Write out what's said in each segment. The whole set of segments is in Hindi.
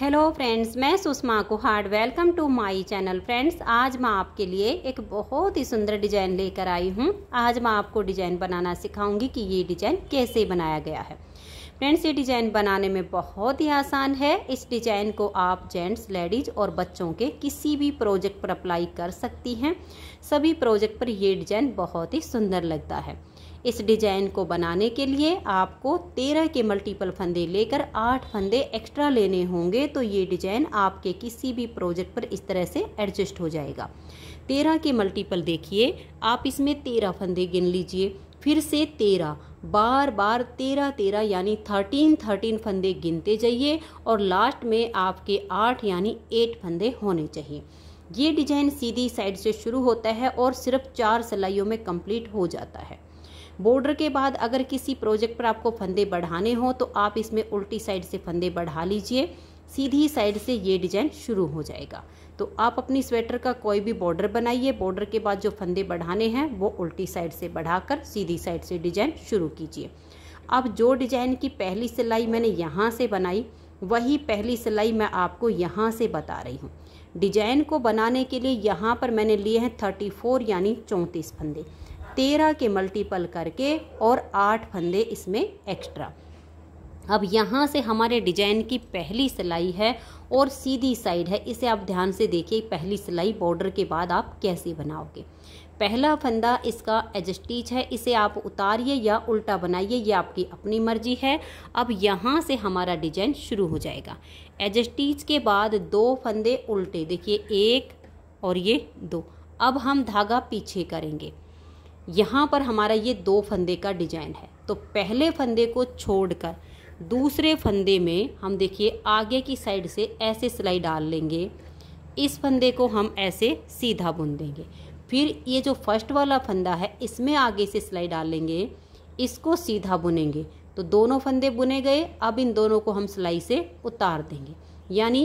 हेलो फ्रेंड्स मैं Sushma Kuhad welcome to my channel friends आज मैं आपके लिए एक बहुत ही सुंदर डिजाइन लेकर आई हूँ आज मैं आपको डिजाइन बनाना सिखाऊंगी कि ये डिजाइन कैसे बनाया गया है फ्रेंड्स ये डिजाइन बनाने में बहुत ही आसान है इस डिजाइन को आप जेंट्स लेडीज और बच्चों के किसी भी प्रोजेक्ट पर अप्लाई कर सकती हैं सभी प्रोजेक्ट पर यह डिजाइन बहुत ही सुंदर लगता है इस डिजाइन को बनाने के लिए आपको तेरह के मल्टीपल फंदे लेकर आठ फंदे एक्स्ट्रा लेने होंगे तो ये डिजाइन आपके किसी भी प्रोजेक्ट पर इस तरह से एडजस्ट हो जाएगा तेरह के मल्टीपल देखिए आप इसमें तेरह फंदे गिन लीजिए फिर से तेरह बार बार तेरह तेरह यानी थर्टीन थर्टीन फंदे गिनते जाइए और लास्ट में आपके आठ यानी एट फंदे होने चाहिए ये डिजाइन सीधी साइड से शुरू होता है और सिर्फ चार सिलाइयों में कंप्लीट हो जाता है बॉर्डर के बाद अगर किसी प्रोजेक्ट पर आपको फंदे बढ़ाने हों तो आप इसमें उल्टी साइड से फंदे बढ़ा लीजिए सीधी साइड से ये डिजाइन शुरू हो जाएगा तो आप अपनी स्वेटर का कोई भी बॉर्डर बनाइए बॉर्डर के बाद जो फंदे बढ़ाने हैं वो उल्टी साइड से बढ़ाकर सीधी साइड से डिजाइन शुरू कीजिए अब जो डिजाइन की पहली सिलाई मैंने यहाँ से बनाई वही पहली सिलाई मैं आपको यहाँ से बता रही हूँ डिजाइन को बनाने के लिए यहाँ पर मैंने लिए हैं थर्टी फोर यानी चौंतीस फंदे तेरह के मल्टीपल करके और आठ फंदे इसमें एक्स्ट्रा अब यहाँ से हमारे डिजाइन की पहली सिलाई है और सीधी साइड है इसे आप ध्यान से देखिए पहली सिलाई बॉर्डर के बाद आप कैसे बनाओगे पहला फंदा इसका एजस्टिच है इसे आप उतारिए या उल्टा बनाइए ये आपकी अपनी मर्जी है अब यहाँ से हमारा डिजाइन शुरू हो जाएगा एजस्टिच के बाद दो फंदे उल्टे देखिए एक और ये दो अब हम धागा पीछे करेंगे यहाँ पर हमारा ये दो फंदे का डिजाइन है तो पहले फंदे को छोड़कर दूसरे फंदे में हम देखिए आगे की साइड से ऐसे सिलाई डाल लेंगे इस फंदे को हम ऐसे सीधा बुन देंगे फिर ये जो फर्स्ट वाला फंदा है इसमें आगे से सिलाई डाल लेंगे इसको सीधा बुनेंगे तो दोनों फंदे बुने गए अब इन दोनों को हम सिलाई से उतार देंगे यानी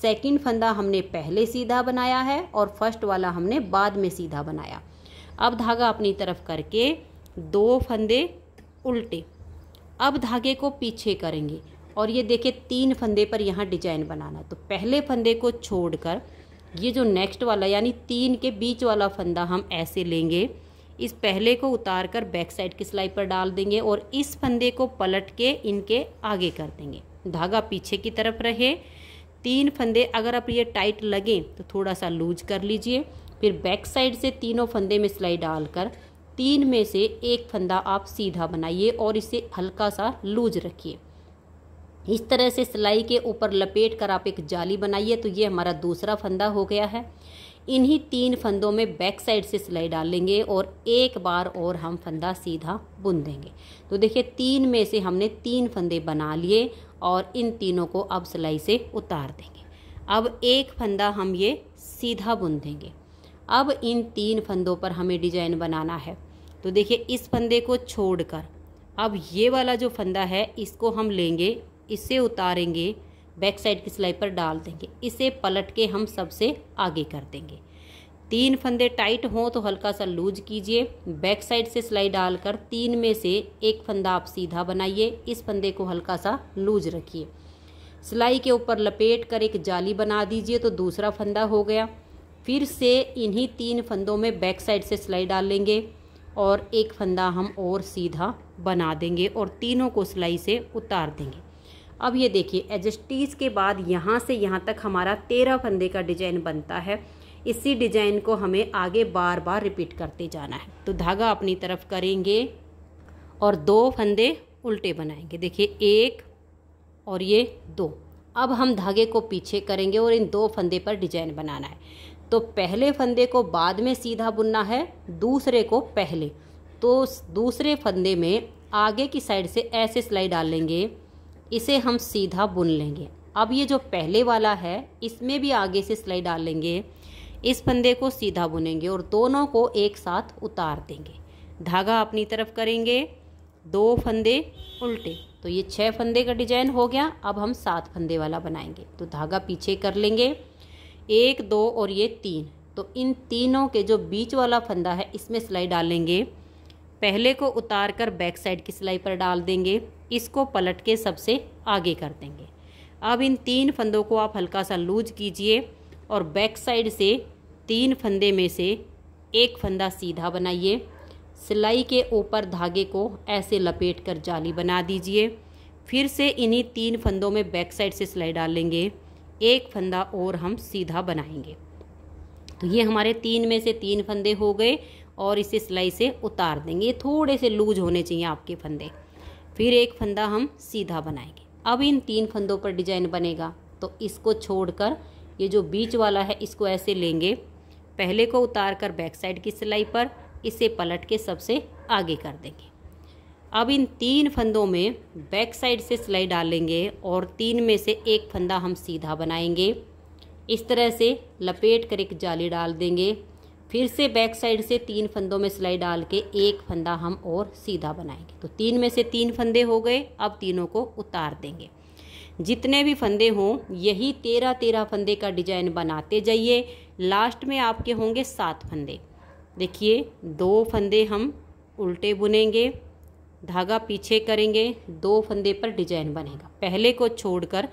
सेकंड फंदा हमने पहले सीधा बनाया है और फर्स्ट वाला हमने बाद में सीधा बनाया अब धागा अपनी तरफ करके दो फंदे उल्टे अब धागे को पीछे करेंगे और ये देखिए तीन फंदे पर यहाँ डिजाइन बनाना तो पहले फंदे को छोड़कर ये जो नेक्स्ट वाला यानी तीन के बीच वाला फंदा हम ऐसे लेंगे इस पहले को उतार कर बैक साइड की सिलाई पर डाल देंगे और इस फंदे को पलट के इनके आगे कर देंगे धागा पीछे की तरफ रहे तीन फंदे अगर आप ये टाइट लगें तो थोड़ा सा लूज कर लीजिए फिर बैक साइड से तीनों फंदे में सिलाई डालकर तीन में से एक फंदा आप सीधा बनाइए और इसे हल्का सा लूज रखिए इस तरह से सिलाई के ऊपर लपेट कर आप एक जाली बनाइए तो ये हमारा दूसरा फंदा हो गया है इन्हीं तीन फंदों में बैक साइड से सिलाई डालेंगे और एक बार और हम फंदा सीधा बुन देंगे तो देखिए तीन में से हमने तीन फंदे बना लिए और इन तीनों को अब सिलाई से उतार देंगे अब एक फंदा हम ये सीधा बुन देंगे अब इन तीन फंदों पर हमें डिजाइन बनाना है तो देखिए इस फंदे को छोड़कर अब ये वाला जो फंदा है इसको हम लेंगे इसे उतारेंगे बैक साइड की सिलाई पर डाल देंगे इसे पलट के हम सबसे आगे कर देंगे तीन फंदे टाइट हों तो हल्का सा लूज कीजिए बैक साइड से सिलाई डालकर तीन में से एक फंदा आप सीधा बनाइए इस फंदे को हल्का सा लूज रखिए सिलाई के ऊपर लपेट कर एक जाली बना दीजिए तो दूसरा फंदा हो गया फिर से इन्हीं तीन फंदों में बैक साइड से सिलाई डाल लेंगे और एक फंदा हम और सीधा बना देंगे और तीनों को सिलाई से उतार देंगे अब ये देखिए एजस्टीज़ के बाद यहाँ से यहाँ तक हमारा तेरह फंदे का डिजाइन बनता है इसी डिजाइन को हमें आगे बार बार रिपीट करते जाना है तो धागा अपनी तरफ करेंगे और दो फंदे उल्टे बनाएंगे देखिए एक और ये दो अब हम धागे को पीछे करेंगे और इन दो फंदे पर डिजाइन बनाना है तो पहले फंदे को बाद में सीधा बुनना है दूसरे को पहले तो दूसरे फंदे में आगे की साइड से ऐसे सिलाई डाल लेंगे इसे हम सीधा बुन लेंगे अब ये जो पहले वाला है इसमें भी आगे से सिलाई डाल लेंगे इस फंदे को सीधा बुनेंगे और दोनों को एक साथ उतार देंगे धागा अपनी तरफ करेंगे दो फंदे उल्टे तो ये छः फंदे का डिजाइन हो गया अब हम सात फंदे वाला बनाएंगे तो धागा पीछे कर लेंगे एक दो और ये तीन तो इन तीनों के जो बीच वाला फंदा है इसमें सिलाई डालेंगे पहले को उतार कर बैक साइड की सिलाई पर डाल देंगे इसको पलट के सबसे आगे कर देंगे अब इन तीन फंदों को आप हल्का सा लूज कीजिए और बैक साइड से तीन फंदे में से एक फंदा सीधा बनाइए सिलाई के ऊपर धागे को ऐसे लपेट कर जाली बना दीजिए फिर से इन्हीं तीन फंदों में बैक साइड से सिलाई डालेंगे एक फंदा और हम सीधा बनाएंगे तो ये हमारे तीन में से तीन फंदे हो गए और इसे सिलाई से उतार देंगे थोड़े से लूज होने चाहिए आपके फंदे फिर एक फंदा हम सीधा बनाएंगे अब इन तीन फंदों पर डिजाइन बनेगा तो इसको छोड़कर ये जो बीच वाला है इसको ऐसे लेंगे पहले को उतार कर बैक साइड की सिलाई पर इसे पलट के सबसे आगे कर देंगे अब इन तीन फंदों में बैक साइड से सिलाई डालेंगे और तीन में से एक फंदा हम सीधा बनाएंगे इस तरह से लपेट कर एक जाली डाल देंगे फिर से बैक साइड से तीन फंदों में सिलाई डाल के एक फंदा हम और सीधा बनाएंगे तो तीन में से तीन फंदे हो गए अब तीनों को उतार देंगे जितने भी फंदे हों यही तेरह तेरह फंदे का डिजाइन बनाते जाइए लास्ट में आपके होंगे सात फंदे देखिए दो फंदे हम उल्टे बुनेंगे धागा पीछे करेंगे दो फंदे पर डिजाइन बनेगा पहले को छोड़कर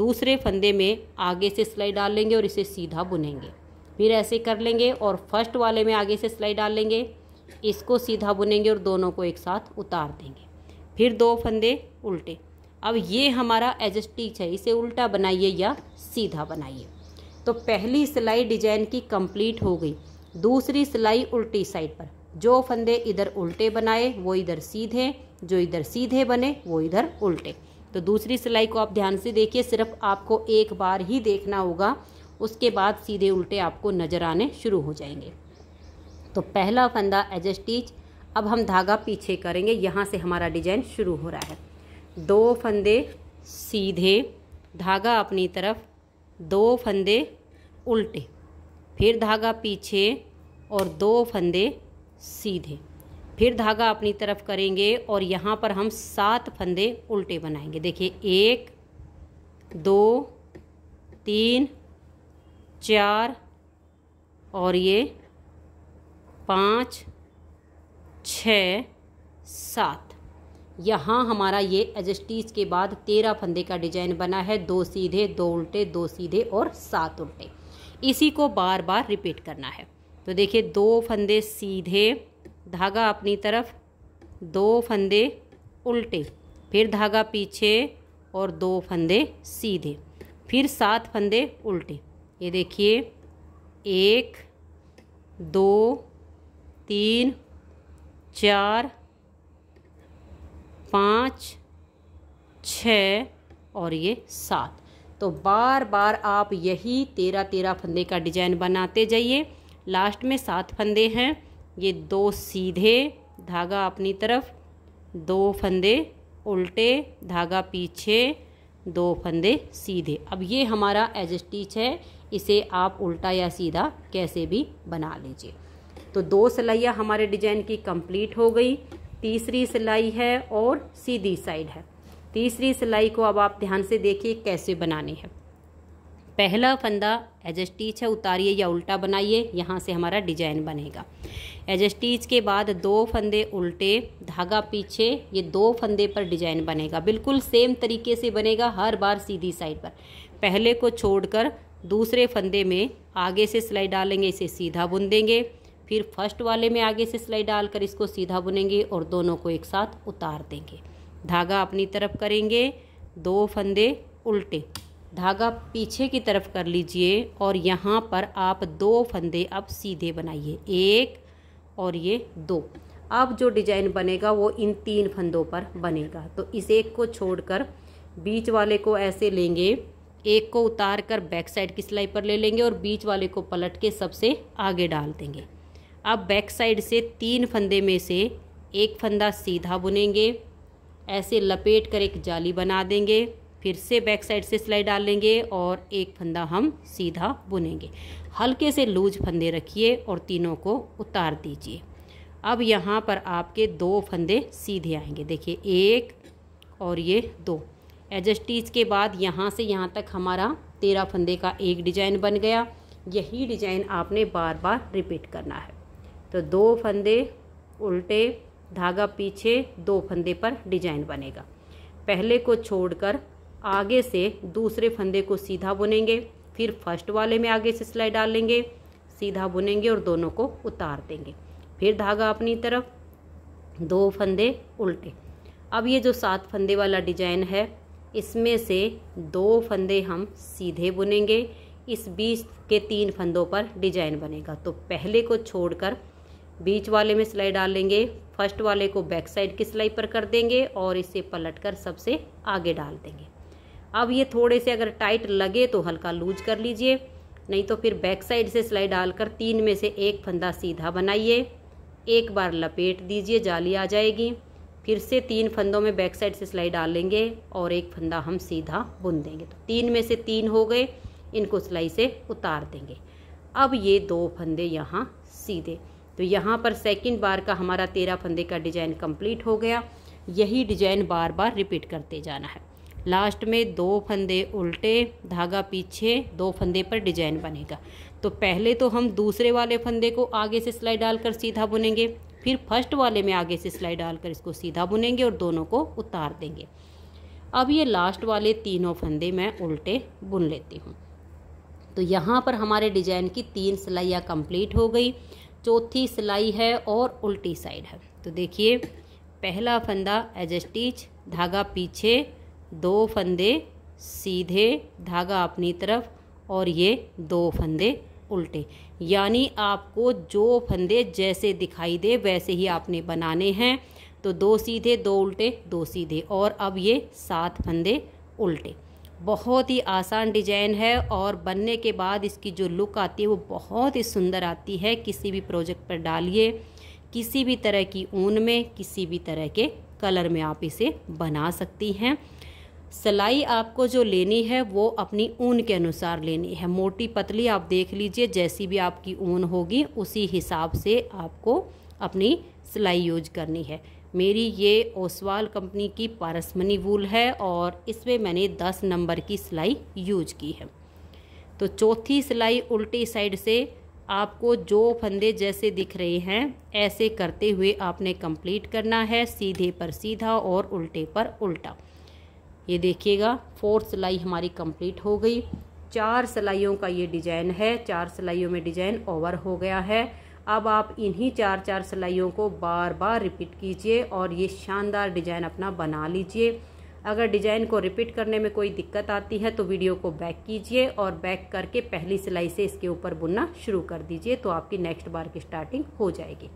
दूसरे फंदे में आगे से सिलाई डाल लेंगे और इसे सीधा बुनेंगे फिर ऐसे कर लेंगे और फर्स्ट वाले में आगे से सिलाई डाल लेंगे इसको सीधा बुनेंगे और दोनों को एक साथ उतार देंगे फिर दो फंदे उल्टे अब ये हमारा एज स्टिच है इसे उल्टा बनाइए या सीधा बनाइए तो पहली सिलाई डिजाइन की कंप्लीट हो गई दूसरी सिलाई उल्टी साइड पर जो फंदे इधर उल्टे बनाए वो इधर सीधे जो इधर सीधे बने वो इधर उल्टे तो दूसरी सिलाई को आप ध्यान से देखिए सिर्फ आपको एक बार ही देखना होगा उसके बाद सीधे उल्टे आपको नज़र आने शुरू हो जाएंगे तो पहला फंदा एज ए अब हम धागा पीछे करेंगे यहाँ से हमारा डिजाइन शुरू हो रहा है दो फंदे सीधे धागा अपनी तरफ दो फंदे उल्टे फिर धागा पीछे और दो फंदे सीधे फिर धागा अपनी तरफ करेंगे और यहाँ पर हम सात फंदे उल्टे बनाएंगे देखिए एक दो तीन चार और ये पाँच छ सात यहाँ हमारा ये एजस्टीज के बाद तेरह फंदे का डिजाइन बना है दो सीधे दो उल्टे दो सीधे और सात उल्टे इसी को बार बार रिपीट करना है तो देखिए दो फंदे सीधे धागा अपनी तरफ दो फंदे उल्टे फिर धागा पीछे और दो फंदे सीधे फिर सात फंदे उल्टे ये देखिए एक दो तीन चार पाँच छ और ये सात तो बार बार आप यही तेरह तेरह फंदे का डिजाइन बनाते जाइए लास्ट में सात फंदे हैं ये दो सीधे धागा अपनी तरफ दो फंदे उल्टे धागा पीछे दो फंदे सीधे अब ये हमारा एज स्टिच है इसे आप उल्टा या सीधा कैसे भी बना लीजिए तो दो सिलाइयाँ हमारे डिजाइन की कंप्लीट हो गई तीसरी सिलाई है और सीधी साइड है तीसरी सिलाई को अब आप ध्यान से देखिए कैसे बनानी है पहला फंदा एज स्टीच है उतारिए या उल्टा बनाइए यहाँ से हमारा डिजाइन बनेगा एज स्टीच के बाद दो फंदे उल्टे धागा पीछे ये दो फंदे पर डिजाइन बनेगा बिल्कुल सेम तरीके से बनेगा हर बार सीधी साइड पर पहले को छोड़कर दूसरे फंदे में आगे से सिलाई डालेंगे इसे सीधा बुन देंगे फिर फर्स्ट वाले में आगे से सिलाई डालकर इसको सीधा बुनेंगे और दोनों को एक साथ उतार देंगे धागा अपनी तरफ करेंगे दो फंदे उल्टे धागा पीछे की तरफ कर लीजिए और यहाँ पर आप दो फंदे अब सीधे बनाइए एक और ये दो अब जो डिजाइन बनेगा वो इन तीन फंदों पर बनेगा तो इस एक को छोड़कर बीच वाले को ऐसे लेंगे एक को उतार कर बैक साइड की सिलाई पर ले लेंगे और बीच वाले को पलट के सबसे आगे डाल देंगे अब बैक साइड से तीन फंदे में से एक फंदा सीधा बुनेंगे ऐसे लपेट कर एक जाली बना देंगे फिर से बैक साइड से सिलाई डाल लेंगे और एक फंदा हम सीधा बुनेंगे हल्के से लूज फंदे रखिए और तीनों को उतार दीजिए अब यहाँ पर आपके दो फंदे सीधे आएंगे देखिए एक और ये दो एडजस्टीज के बाद यहाँ से यहाँ तक हमारा तेरह फंदे का एक डिजाइन बन गया यही डिजाइन आपने बार बार रिपीट करना है तो दो फंदे उल्टे धागा पीछे दो फंदे पर डिजाइन बनेगा पहले को छोड़कर आगे से दूसरे फंदे को सीधा बुनेंगे फिर फर्स्ट वाले में आगे से सिलाई डाल लेंगे सीधा बुनेंगे और दोनों को उतार देंगे फिर धागा अपनी तरफ दो फंदे उल्टे अब ये जो सात फंदे वाला डिजाइन है इसमें से दो फंदे हम सीधे बुनेंगे इस बीच के तीन फंदों पर डिजाइन बनेगा तो पहले को छोड़कर बीच वाले में सिलाई डाल लेंगे फर्स्ट वाले को बैक साइड की सिलाई पर कर देंगे और इसे पलटकर सबसे आगे डाल देंगे अब ये थोड़े से अगर टाइट लगे तो हल्का लूज कर लीजिए नहीं तो फिर बैक साइड से सिलाई डालकर तीन में से एक फंदा सीधा बनाइए एक बार लपेट दीजिए जाली आ जाएगी फिर से तीन फंदों में बैक साइड से सिलाई डालेंगे और एक फंदा हम सीधा बुन देंगे तो तीन में से तीन हो गए इनको सिलाई से उतार देंगे अब ये दो फंदे यहाँ सीधे तो यहाँ पर सेकंड बार का हमारा तेरह फंदे का डिजाइन कंप्लीट हो गया यही डिजाइन बार बार रिपीट करते जाना है लास्ट में दो फंदे उल्टे धागा पीछे दो फंदे पर डिजाइन बनेगा तो पहले तो हम दूसरे वाले फंदे को आगे से सिलाई डालकर सीधा बुनेंगे फिर फर्स्ट वाले में आगे से सिलाई डालकर इसको सीधा बुनेंगे और दोनों को उतार देंगे अब ये लास्ट वाले तीनों फंदे मैं उल्टे बुन लेती हूँ तो यहाँ पर हमारे डिजाइन की तीन सिलाइयाँ कंप्लीट हो गई चौथी सिलाई है और उल्टी साइड है तो देखिए पहला फंदा एज स्टिच धागा पीछे दो फंदे सीधे धागा अपनी तरफ और ये दो फंदे उल्टे यानी आपको जो फंदे जैसे दिखाई दे वैसे ही आपने बनाने हैं तो दो सीधे दो उल्टे दो सीधे और अब ये सात फंदे उल्टे बहुत ही आसान डिजाइन है और बनने के बाद इसकी जो लुक आती है वो बहुत ही सुंदर आती है किसी भी प्रोजेक्ट पर डालिए किसी भी तरह की ऊन में किसी भी तरह के कलर में आप इसे बना सकती हैं सिलाई आपको जो लेनी है वो अपनी ऊन के अनुसार लेनी है मोटी पतली आप देख लीजिए जैसी भी आपकी ऊन होगी उसी हिसाब से आपको अपनी सिलाई यूज करनी है मेरी ये ओसवाल कंपनी की पारसमनी वूल है और इसमें मैंने 10 नंबर की सिलाई यूज की है तो चौथी सिलाई उल्टी साइड से आपको जो फंदे जैसे दिख रहे हैं ऐसे करते हुए आपने कंप्लीट करना है सीधे पर सीधा और उल्टे पर उल्टा ये देखिएगा फोर्थ सिलाई हमारी कंप्लीट हो गई चार सिलाइयों का ये डिजाइन है चार सिलाइयों में डिजाइन ओवर हो गया है अब आप इन्हीं चार चार सिलाइयों को बार बार रिपीट कीजिए और ये शानदार डिजाइन अपना बना लीजिए अगर डिजाइन को रिपीट करने में कोई दिक्कत आती है तो वीडियो को बैक कीजिए और बैक करके पहली सिलाई से इसके ऊपर बुनना शुरू कर दीजिए तो आपकी नेक्स्ट बार की स्टार्टिंग हो जाएगी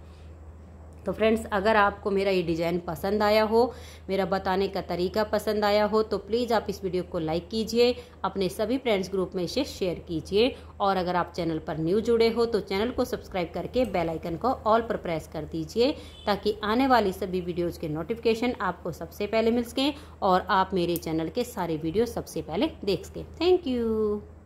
तो फ्रेंड्स अगर आपको मेरा ये डिज़ाइन पसंद आया हो मेरा बताने का तरीका पसंद आया हो तो प्लीज़ आप इस वीडियो को लाइक कीजिए अपने सभी फ्रेंड्स ग्रुप में इसे शेयर कीजिए और अगर आप चैनल पर न्यू जुड़े हो तो चैनल को सब्सक्राइब करके बेल आइकन को ऑल पर प्रेस कर दीजिए ताकि आने वाली सभी वीडियोज़ के नोटिफिकेशन आपको सबसे पहले मिल सकें और आप मेरे चैनल के सारे वीडियो सबसे पहले देख सकें थैंक यू